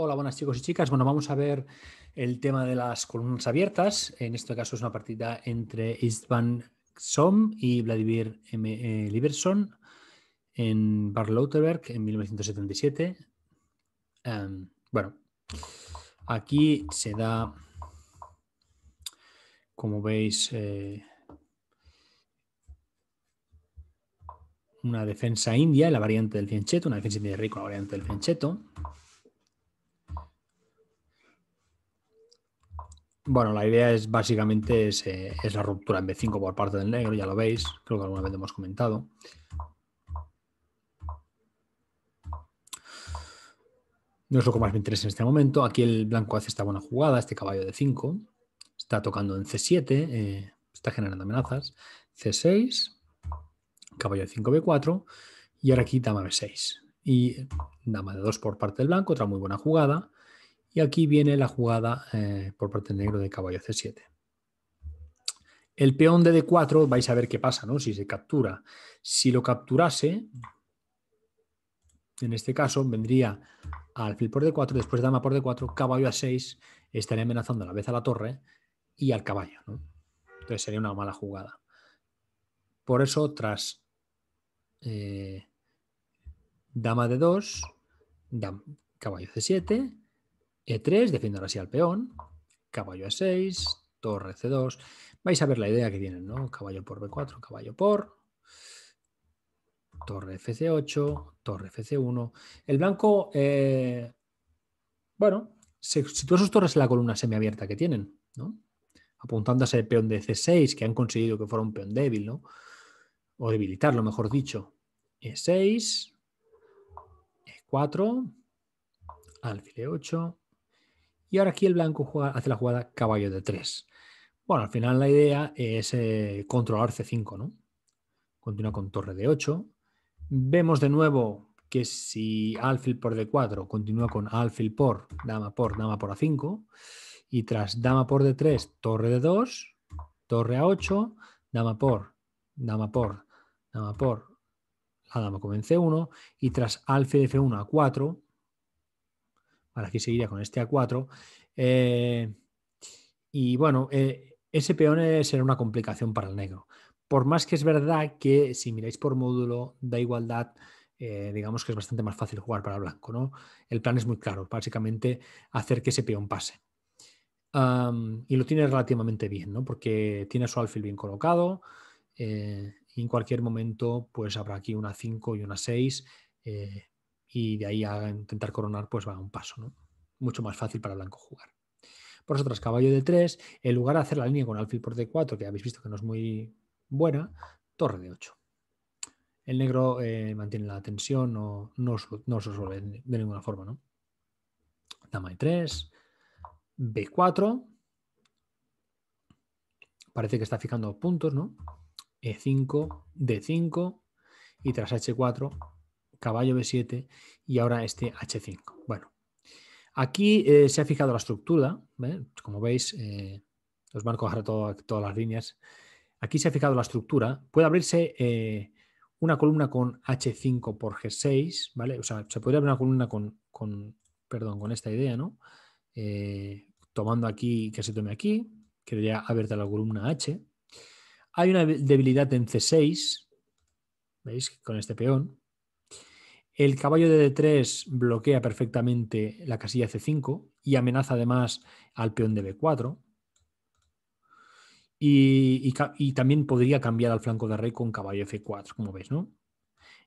Hola, buenas chicos y chicas. Bueno, vamos a ver el tema de las columnas abiertas. En este caso es una partida entre Istvan Som y Vladimir M. Eh, Liberson en Barlauterberg en 1977. Em, bueno, aquí se da, como veis, eh, una defensa india, la variante del fianchetto, una defensa india de rico, la variante del fianchetto. Bueno, la idea es básicamente es, eh, la ruptura en B5 por parte del negro, ya lo veis, creo que alguna vez lo hemos comentado. No es lo que más me interesa en este momento. Aquí el blanco hace esta buena jugada, este caballo de 5. Está tocando en C7, eh, está generando amenazas. C6, caballo de 5, B4. Y ahora aquí dama B6. Y dama de 2 por parte del blanco, otra muy buena jugada. Y aquí viene la jugada eh, por parte del negro de caballo C7. El peón de D4, vais a ver qué pasa, Si se captura. Si lo capturase, en este caso, vendría alfil por D4, después dama por D4, caballo a 6, estaría amenazando a la vez a la torre y al caballo, Entonces sería una mala jugada. Por eso, tras eh, dama de 2, caballo C7, e3, defiendo ahora sí al peón, caballo e 6 torre C2. Vais a ver la idea que tienen, ¿no? Caballo por B4, caballo por, torre FC8, torre FC1. El blanco, eh, bueno, se sitúa sus torres en la columna semiabierta que tienen, ¿no? Apuntando a peón de C6, que han conseguido que fuera un peón débil, ¿no? O debilitarlo, mejor dicho. E6, E4, alfil E8, y ahora aquí el blanco juega, hace la jugada caballo de 3. Bueno, al final la idea es eh, controlar C5, ¿no? Continúa con torre de 8. Vemos de nuevo que si alfil por D4 continúa con alfil por, dama por, dama por A5. Y tras dama por D3, torre de 2, torre a 8, dama por, dama por, dama por, la dama con C1. Y tras alfil F1 a 4, para aquí seguiría con este A4. Eh, y bueno, eh, ese peón será una complicación para el negro. Por más que es verdad que si miráis por módulo da igualdad, eh, digamos que es bastante más fácil jugar para blanco. ¿no? El plan es muy claro, básicamente hacer que ese peón pase. y lo tiene relativamente bien, ¿no? porque tiene su alfil bien colocado. y en cualquier momento, pues habrá aquí una 5 y una 6 y de ahí a intentar coronar, pues va a un paso, ¿no? Mucho más fácil para blanco jugar. Por eso, tras caballo de 3, en lugar de hacer la línea con alfil por d4, que habéis visto que no es muy buena, torre de 8. El negro eh, mantiene la tensión, no, no, se resuelve de ninguna forma, ¿no? Dama de 3 b4. Parece que está fijando puntos, ¿no? e5, d5 y tras h4 caballo B7 y ahora este H5. Bueno, aquí eh, se ha fijado la estructura, como veis, los eh, os van a todas las líneas. Aquí se ha fijado la estructura. Puede abrirse eh, una columna con H5 por G6, ¿vale? O sea, se podría abrir una columna con, perdón, con esta idea, ¿no? tomando aquí, que se tome aquí, quería abrirte la columna H. Hay una debilidad en C6, ¿veis? Con este peón. El caballo de D3 bloquea perfectamente la casilla C5 y amenaza además al peón de B4. Y, también podría cambiar al flanco de rey con caballo f 4 como ves, ¿no?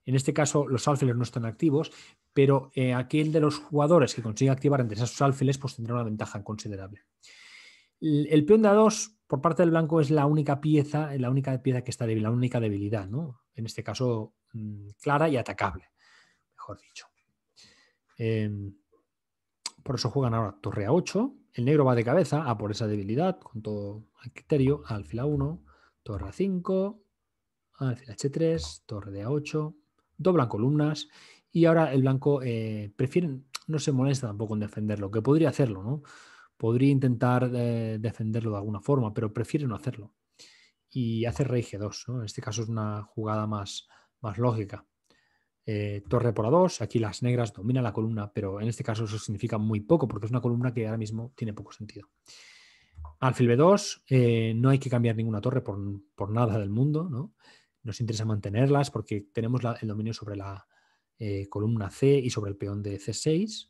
En este caso, los alfiles no están activos, pero eh, aquel de los jugadores que consiga activar entre esos alfiles pues tendrá una ventaja considerable. El, el peón de A2 por parte del blanco es la única pieza, la única pieza que está débil, la única debilidad, ¿no? En este caso, mm, clara y atacable mejor dicho. Em, por eso juegan ahora torre a 8. El negro va de cabeza a por esa debilidad, con todo el criterio, a 1, torre a 5, alfil h3, torre de a8, doblan columnas y ahora el blanco eh, prefieren, no se molesta tampoco en defenderlo, que podría hacerlo, ¿no? Podría intentar eh, defenderlo de alguna forma, pero prefiere no hacerlo. Y hace rey g2, En este caso es una jugada más, más lógica. Eh, torre por A2, aquí las negras dominan la columna, pero en este caso eso significa muy poco porque es una columna que ahora mismo tiene poco sentido. Alfil B2, eh, no hay que cambiar ninguna torre por, nada del mundo, ¿no? Nos interesa mantenerlas porque tenemos el dominio sobre la eh, columna C y sobre el peón de C6.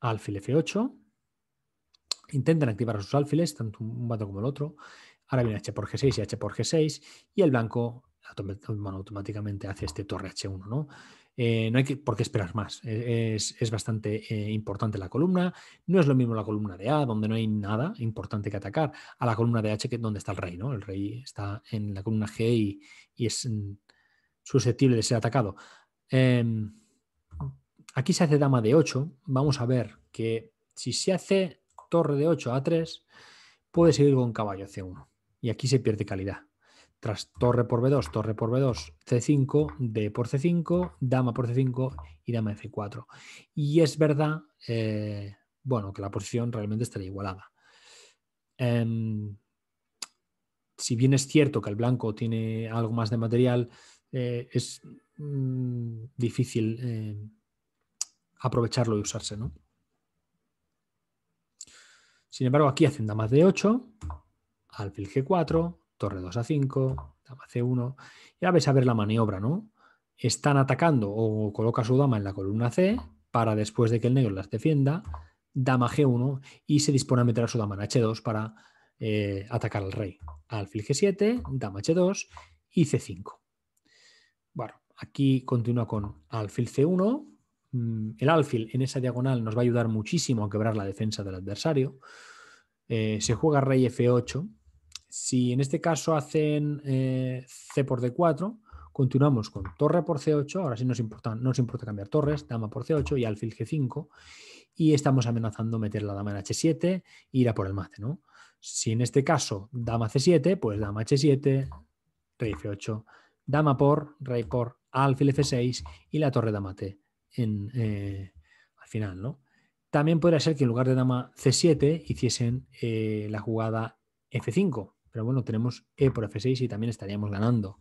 Alfil F8. Intentan activar sus alfiles, tanto un vato como el otro. Ahora viene H por G6 y H por G6. Y el blanco automáticamente hace este torre H1. ¿no? Eh, no hay que, por qué esperar más. E, es, bastante eh, importante la columna. No es lo mismo la columna de A, donde no hay nada importante que atacar, a la columna de H, que, donde está el rey. El rey está en la columna G y, es mm, susceptible de ser atacado. Em, aquí se hace dama de 8. Vamos a ver que si se hace torre de 8 a 3, puede seguir con caballo C1. Y aquí se pierde calidad tras torre por B2, torre por B2, C5, D por C5, dama por C5 y dama c 4 Y es verdad, eh, bueno, que la posición realmente estaría igualada. Em, si bien es cierto que el blanco tiene algo más de material, eh, es mm, difícil eh, aprovecharlo y usarse, ¿no? Sin embargo, aquí hacen dama de 8 alfil G4, torre 2 a 5, dama c1. Ya ves a ver la maniobra, ¿no? Están atacando o coloca su dama en la columna C para después de que el negro las defienda, dama g1 y se dispone a meter a su dama en h2 para eh, atacar al rey. Alfil g7, dama h2 y c5. Bueno, aquí continúa con alfil c1. Mm, el alfil en esa diagonal nos va a ayudar muchísimo a quebrar la defensa del adversario. Eh, se juega rey f8 si en este caso hacen eh, C por D4, continuamos con torre por C8, ahora sí nos importa, nos importa cambiar torres, dama por C8 y alfil G5, y estamos amenazando meter la dama en H7 e ir a por el mate, Si en este caso dama C7, pues dama H7, rey F8, dama por, rey por, alfil F6 y la torre dama T eh, al final, ¿no? También podría ser que en lugar de dama C7 hiciesen eh, la jugada F5, pero bueno, tenemos E por F6 y también estaríamos ganando.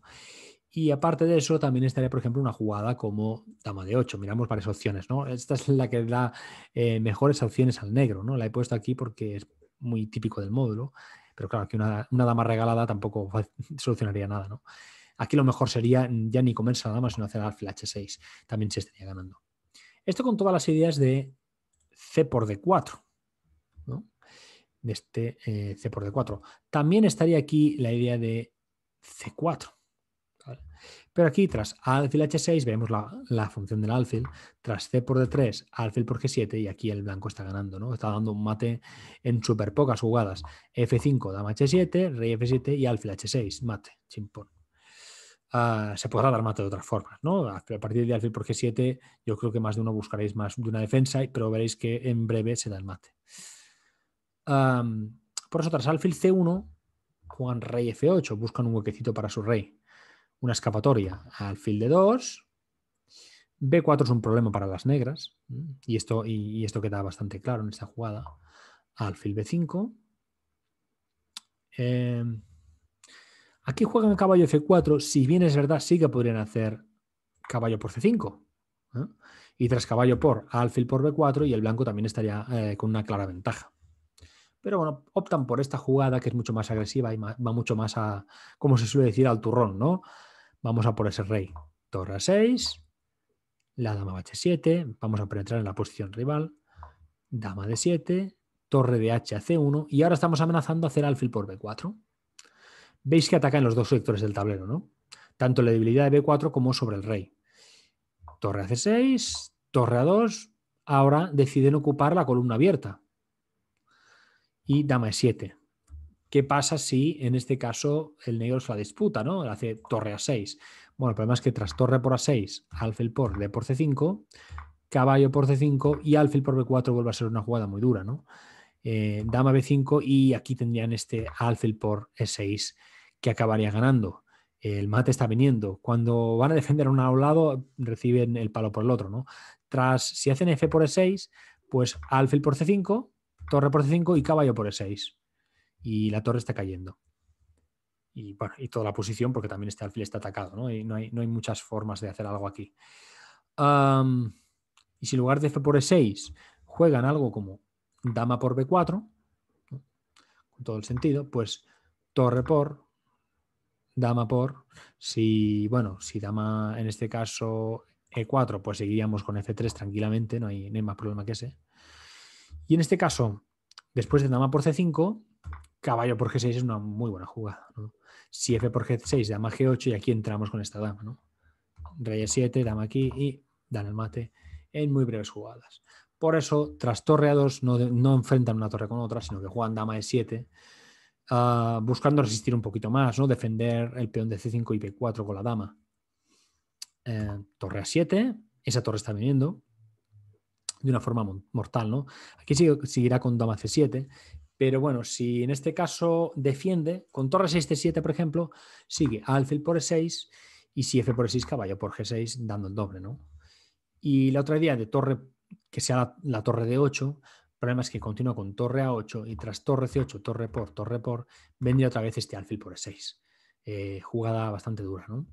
Y aparte de eso, también estaría, por ejemplo, una jugada como dama de 8. Miramos varias opciones, ¿no? Esta es la que da eh, mejores opciones al negro, ¿no? La he puesto aquí porque es muy típico del módulo. Pero claro, aquí una, dama regalada tampoco solucionaría nada, ¿no? Aquí lo mejor sería ya ni comerse la dama, sino hacer al H6. También se estaría ganando. Esto con todas las ideas de C por D4 de este eh, C por D4. También estaría aquí la idea de C4. Pero aquí tras alfil H6 vemos la, la, función del alfil, tras C por D3, alfil por G7 y aquí el blanco está ganando, ¿no? Está dando un mate en súper pocas jugadas. F5, dama H7, rey F7 y alfil H6, mate, chimpón. Ah, se podrá dar mate de otras formas. ¿no? A partir de alfil por G7, yo creo que más de uno buscaréis más de una defensa, pero veréis que en breve se da el mate por eso, tras alfil C1, juegan rey F8, buscan un huequecito para su rey. Una escapatoria. Alfil D2. B4 es un problema para las negras. Y esto, y, esto queda bastante claro en esta jugada. Alfil B5. Em, aquí juegan caballo F4. Si bien es verdad, sí que podrían hacer caballo por C5. Y tras caballo por alfil por B4 y el blanco también estaría eh, con una clara ventaja pero bueno, optan por esta jugada que es mucho más agresiva y va mucho más a, como se suele decir, al turrón, ¿no? Vamos a por ese rey. Torre a 6, la dama va h7, vamos a penetrar en la posición rival, dama de 7, torre de h a c1 y ahora estamos amenazando a hacer alfil por b4. Veis que ataca en los dos sectores del tablero, ¿no? Tanto la debilidad de b4 como sobre el rey. Torre a c6, torre a 2, ahora deciden ocupar la columna abierta y dama e7. ¿Qué pasa si en este caso el negro se la disputa, ¿no? hace torre a 6. Bueno, el problema es que tras torre por a6, alfil por d por c5, caballo por c5 y alfil por b4 vuelve a ser una jugada muy dura, ¿no? Eh, dama b5 y aquí tendrían este alfil por e6 que acabaría ganando. El mate está viniendo. Cuando van a defender a un lado, reciben el palo por el otro, ¿no? Tras, si hacen f por e6, pues alfil por c5, torre por C5 y caballo por E6. Y la torre está cayendo. Y, toda la posición, porque también este alfil está atacado, ¿no? Y no hay, no hay muchas formas de hacer algo aquí. y si en lugar de F por E6 juegan algo como dama por B4, con todo el sentido, pues torre por, dama por, si, bueno, si dama en este caso E4, pues seguiríamos con F3 tranquilamente, no hay, no hay más problema que ese. Y en este caso, después de dama por c5, caballo por g6 es una muy buena jugada. Si f por g6, dama g8 y aquí entramos con esta dama. Rey e7, dama aquí y dan el mate en muy breves jugadas. Por eso, tras torre a2 no, enfrentan una torre con otra, sino que juegan dama e7, ah, buscando resistir un poquito más, ¿no? defender el peón de c5 y b4 con la dama. Eh, torre a7, esa torre está viniendo, de una forma mortal, ¿no? Aquí seguirá con dama c7, pero bueno, si en este caso defiende, con torre 6 c7, por ejemplo, sigue alfil por e6 y si f por e6, caballo por g6, dando el doble, ¿no? Y la otra idea de torre, que sea la, torre de 8, el problema es que continúa con torre a 8 y tras torre c8, torre por, torre por, vendría otra vez este alfil por e6. Eh, jugada bastante dura, ¿no?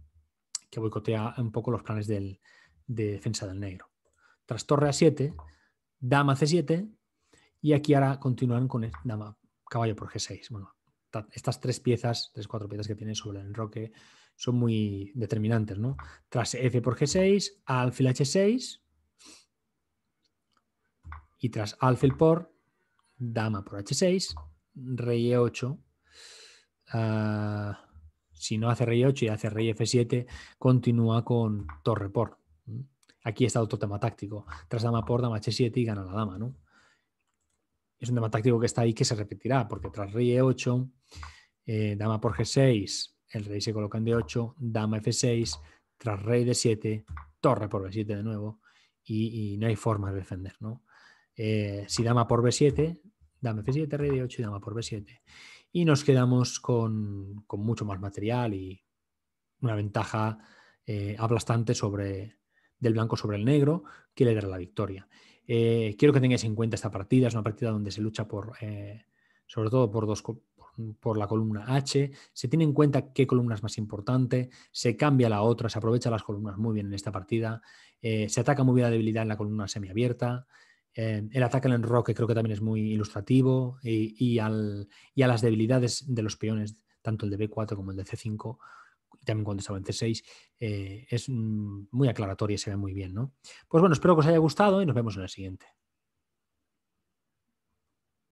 Que boicotea un poco los planes de defensa del negro tras torre a7, dama c7, y aquí ahora continúan con dama, caballo por g6. Bueno, estas tres piezas, tres, cuatro piezas que tienen sobre el enroque, son muy determinantes, ¿no? Tras f por g6, alfil h6, y tras alfil por, dama por h6, rey e8. Ah, si no hace rey 8 y hace rey f7, continúa con torre por. Aquí está otro tema táctico. Tras dama por dama H7 y gana la dama, ¿no? Es un tema táctico que está ahí que se repetirá, porque tras rey E8, eh, dama por G6, el rey se coloca en D8, dama F6, tras rey D7, torre por B7 de nuevo, y, no hay forma de defender, ¿no? Eh, si dama por B7, dama F7, rey D8 y dama por B7. Y nos quedamos con, mucho más material y una ventaja eh, aplastante sobre, del blanco sobre el negro, quiere le dará la victoria. Eh, quiero que tengáis en cuenta esta partida, es una partida donde se lucha por, eh, sobre todo por, dos, por, la columna H, se tiene en cuenta qué columna es más importante, se cambia la otra, se aprovecha las columnas muy bien en esta partida, eh, se ataca muy bien la debilidad en la columna semiabierta, el ataque al enroque creo que también es muy ilustrativo y, y, a las debilidades de los peones, tanto el de B4 como el de C5, también cuando estaba en C6, eh, es mm, muy aclaratoria y se ve muy bien, ¿no? Pues bueno, espero que os haya gustado y nos vemos en el siguiente.